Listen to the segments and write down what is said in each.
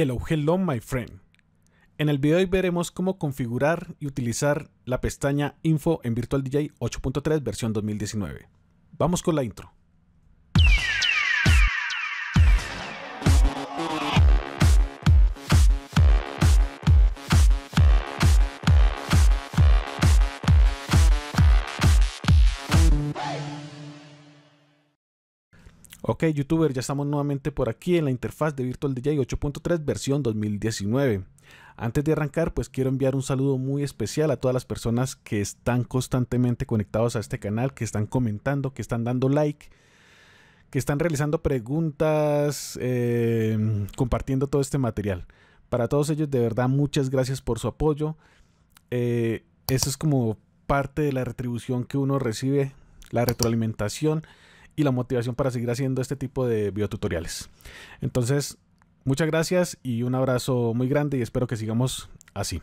Hello, hello my friend. En el video de hoy veremos cómo configurar y utilizar la pestaña Info en Virtual DJ 8.3 versión 2019. Vamos con la intro. Ok, youtuber, ya estamos nuevamente por aquí en la interfaz de Virtual DJ 8.3 versión 2019. Antes de arrancar, pues quiero enviar un saludo muy especial a todas las personas que están constantemente conectados a este canal, que están comentando, que están dando like, que están realizando preguntas, em, compartiendo todo este material. Para todos ellos, de verdad, muchas gracias por su apoyo. Eh, eso es como parte de la retribución que uno recibe, la retroalimentación y la motivación para seguir haciendo este tipo de videotutoriales. Entonces, muchas gracias y un abrazo muy grande y espero que sigamos así.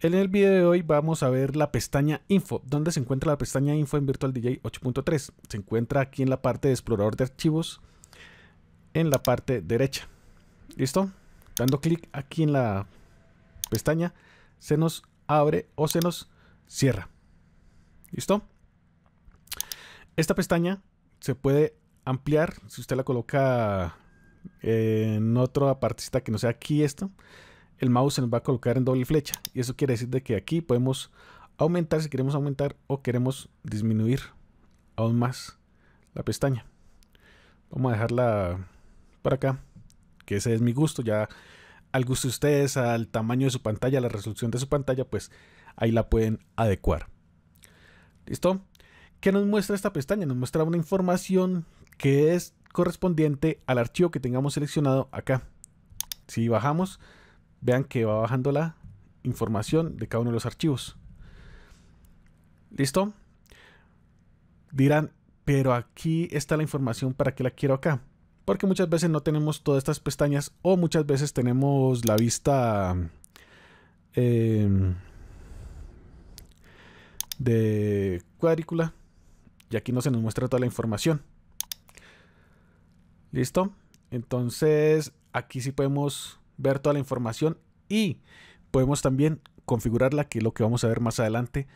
En el video de hoy vamos a ver la pestaña Info. ¿Dónde se encuentra la pestaña Info en Virtual DJ 8.3? Se encuentra aquí en la parte de explorador de archivos, en la parte derecha. ¿Listo? Dando clic aquí en la pestaña, se nos abre o se nos cierra. ¿Listo? Esta pestaña se puede ampliar si usted la coloca eh, en otra partecita que no sea aquí esto. El mouse se nos va a colocar en doble flecha. Y eso quiere decir de que aquí podemos aumentar si queremos aumentar o queremos disminuir aún más la pestaña. Vamos a dejarla para acá. Que ese es mi gusto. Ya al gusto de ustedes, al tamaño de su pantalla, a la resolución de su pantalla, pues ahí la pueden adecuar. ¿Listo? ¿Qué nos muestra esta pestaña? Nos muestra una información que es correspondiente al archivo que tengamos seleccionado acá. Si bajamos, vean que va bajando la información de cada uno de los archivos. ¿Listo? Dirán, pero aquí está la información para que la quiero acá. Porque muchas veces no tenemos todas estas pestañas o muchas veces tenemos la vista em, de cuadrícula y aquí no se nos muestra toda la información. ¿Listo? Entonces, aquí sí podemos ver toda la información y podemos también configurarla, que es lo que vamos a ver más adelante,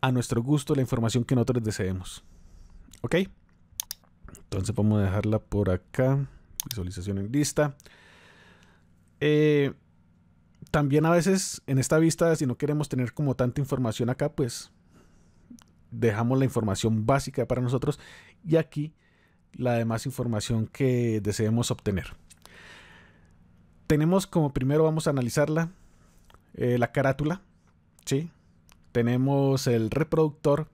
a nuestro gusto, la información que nosotros deseemos. ¿Ok? Entonces vamos a dejarla por acá. Visualización en lista. Eh, también a veces en esta vista, si no queremos tener como tanta información acá, pues dejamos la información básica para nosotros y aquí la demás información que deseemos obtener. Tenemos como primero vamos a analizarla eh, la carátula, ¿sí? tenemos el reproductor.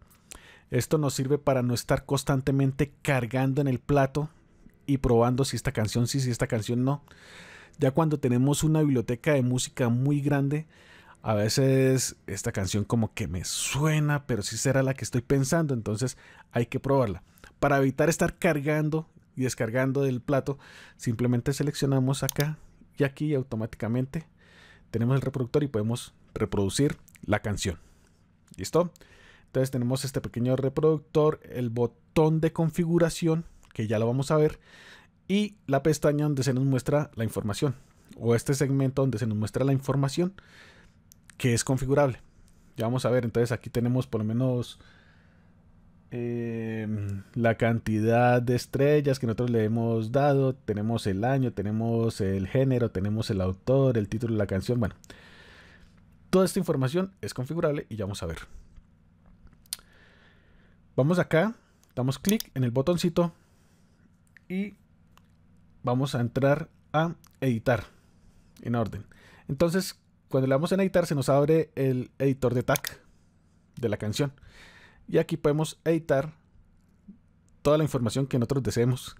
Esto nos sirve para no estar constantemente cargando en el plato y probando si esta canción sí, si esta canción no. Ya cuando tenemos una biblioteca de música muy grande, a veces esta canción como que me suena, pero si será la que estoy pensando, entonces hay que probarla. Para evitar estar cargando y descargando del plato, simplemente seleccionamos acá y aquí automáticamente tenemos el reproductor y podemos reproducir la canción. ¿Listo? Entonces tenemos este pequeño reproductor, el botón de configuración, que ya lo vamos a ver, y la pestaña donde se nos muestra la información, o este segmento donde se nos muestra la información que es configurable. Ya vamos a ver, entonces aquí tenemos por lo menos eh, la cantidad de estrellas que nosotros le hemos dado, tenemos el año, tenemos el género, tenemos el autor, el título de la canción, bueno. Toda esta información es configurable y ya vamos a ver. Vamos acá, damos clic en el botoncito y vamos a entrar a editar en orden. Entonces, cuando le damos en editar se nos abre el editor de tag de la canción. Y aquí podemos editar toda la información que nosotros deseemos.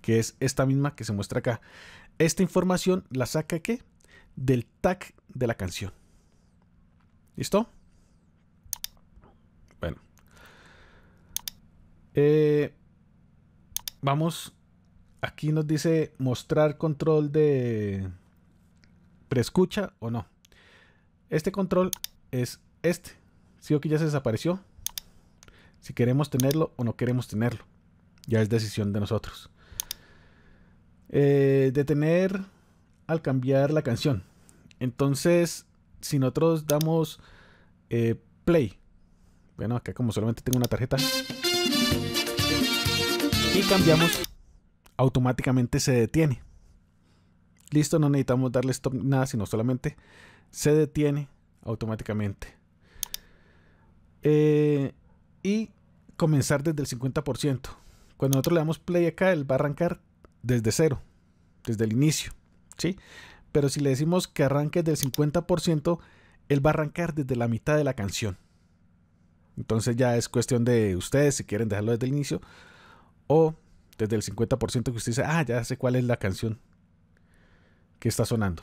Que es esta misma que se muestra acá. Esta información la saca ¿qué? del tag de la canción. ¿Listo? Bueno. Eh, vamos. Aquí nos dice mostrar control de preescucha o no. Este control es este. Si o que ya se desapareció. Si queremos tenerlo o no queremos tenerlo. Ya es decisión de nosotros. Eh, detener al cambiar la canción. Entonces, si nosotros damos eh, play. Bueno, acá como solamente tengo una tarjeta. Y cambiamos. Automáticamente se detiene. Listo, no necesitamos darle stop nada, sino solamente se detiene automáticamente. Eh, y comenzar desde el 50%. Cuando nosotros le damos play acá, él va a arrancar desde cero, desde el inicio. ¿sí? Pero si le decimos que arranque desde el 50%, él va a arrancar desde la mitad de la canción. Entonces ya es cuestión de ustedes si quieren dejarlo desde el inicio o desde el 50% que usted dice, ah, ya sé cuál es la canción que está sonando.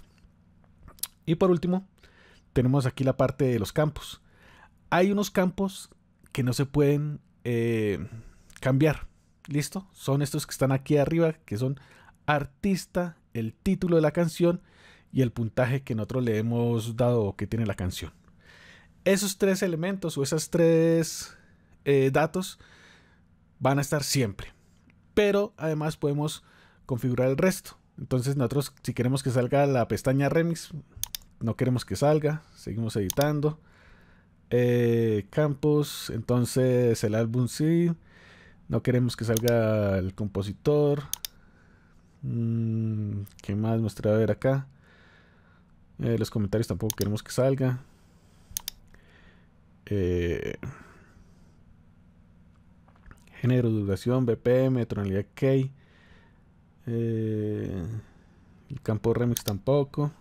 Y por último, tenemos aquí la parte de los campos. Hay unos campos que no se pueden eh, cambiar. ¿Listo? Son estos que están aquí arriba, que son artista, el título de la canción y el puntaje que nosotros le hemos dado que tiene la canción. Esos tres elementos o esos tres eh, datos van a estar siempre. Pero además podemos configurar el resto. Entonces nosotros si queremos que salga la pestaña remix, no queremos que salga, seguimos editando. Eh, campus, entonces el álbum sí, no queremos que salga el compositor. Mm, ¿Qué más nos trae a ver acá? Eh, los comentarios tampoco queremos que salga. Eh, género, duración, BPM, tonalidad key eh, el campo remix tampoco.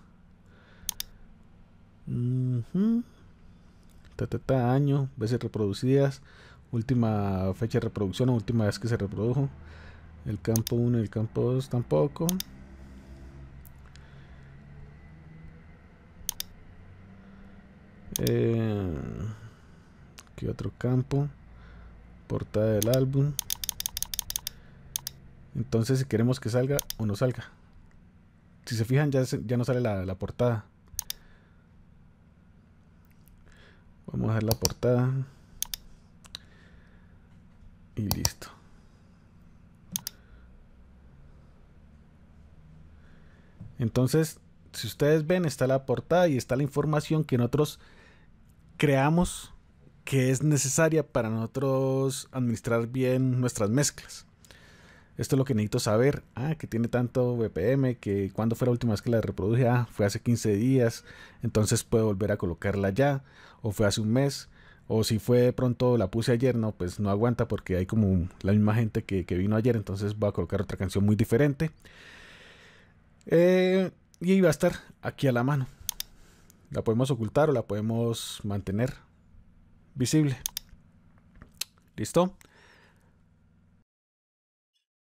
ta, ta, ta, año, veces reproducidas, última fecha de reproducción o última vez que se reprodujo. El campo 1 y el campo 2 tampoco. aquí eh, otro campo. Portada del álbum. Entonces, si queremos que salga o no salga. Si se fijan, ya, ya no sale la, la portada. Vamos a ver la portada. Y listo. Entonces, si ustedes ven, está la portada y está la información que nosotros creamos que es necesaria para nosotros administrar bien nuestras mezclas. Esto es lo que necesito saber. Ah, que tiene tanto BPM, que cuando fue la última vez que la reproduje. Ah, fue hace 15 días. Entonces puedo volver a colocarla ya. O fue hace un mes. O si fue de pronto la puse ayer, no, pues no aguanta porque hay como la misma gente que, vino ayer. Entonces voy a colocar otra canción muy diferente. Eh, y va a estar aquí a la mano. La podemos ocultar o la podemos mantener visible. ¿Listo?